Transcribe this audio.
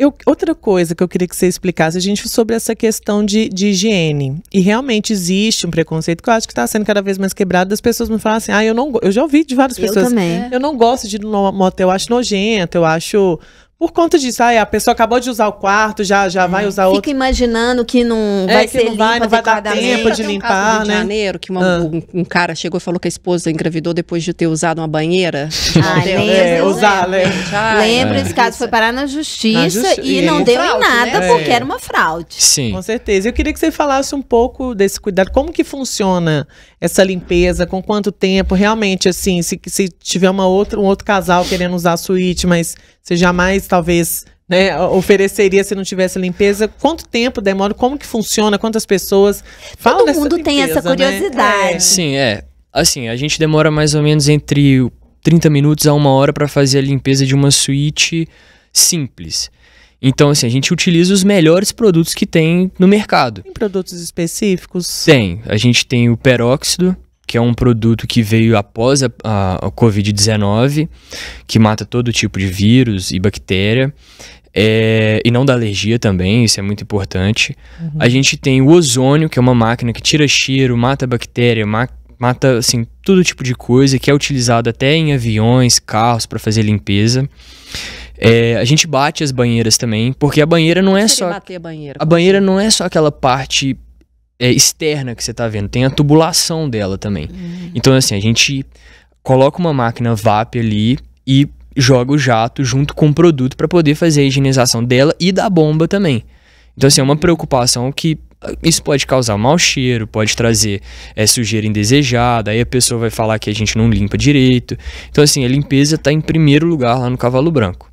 Eu, outra coisa que eu queria que você explicasse, a gente, sobre essa questão de, de higiene. E realmente existe um preconceito que eu acho que está sendo cada vez mais quebrado. Das pessoas me falam assim: ah, eu não. Eu já ouvi de várias pessoas. Eu também. Eu não gosto de ir no motel, eu acho nojento, eu acho por conta disso, ah, a pessoa acabou de usar o quarto, já, já é. vai usar outro. Fica imaginando que não é, vai que ser não vai, não vai dar tempo de limpar, um né? Rio de né? Janeiro, que uma, ah. um, um, cara chegou e falou que a esposa engravidou depois de ter usado uma banheira. Ah, lembra. É, Lembro, é. esse caso foi parar na justiça, na e, e não deu fraude, em né? nada né? porque era uma fraude. Sim. Com certeza. Eu queria que você falasse um pouco desse cuidado, como que funciona essa limpeza, com quanto tempo, realmente, assim, se, se tiver uma outra, um outro casal querendo usar a suíte, mas você jamais talvez né, ofereceria se não tivesse limpeza? Quanto tempo demora? Como que funciona? Quantas pessoas? Fala Todo mundo limpeza, tem essa né? curiosidade. Né? É. Sim, é. Assim, a gente demora mais ou menos entre 30 minutos a uma hora para fazer a limpeza de uma suíte simples. Então, assim, a gente utiliza os melhores produtos que tem no mercado. Tem produtos específicos? Tem. A gente tem o peróxido, que é um produto que veio após a, a, a Covid-19, que mata todo tipo de vírus e bactéria. É, e não da alergia também, isso é muito importante. Uhum. A gente tem o ozônio, que é uma máquina que tira cheiro, mata bactéria, ma mata assim todo tipo de coisa, que é utilizado até em aviões, carros para fazer limpeza. É, a gente bate as banheiras também, porque a banheira não é só a banheira assim? não é só aquela parte é, externa que você está vendo, tem a tubulação dela também. Uhum. Então, assim, a gente coloca uma máquina VAP ali e joga o jato junto com o produto para poder fazer a higienização dela e da bomba também. Então, assim, é uma preocupação que ah, isso pode causar mau cheiro, pode trazer é, sujeira indesejada, aí a pessoa vai falar que a gente não limpa direito. Então, assim, a limpeza está em primeiro lugar lá no cavalo branco.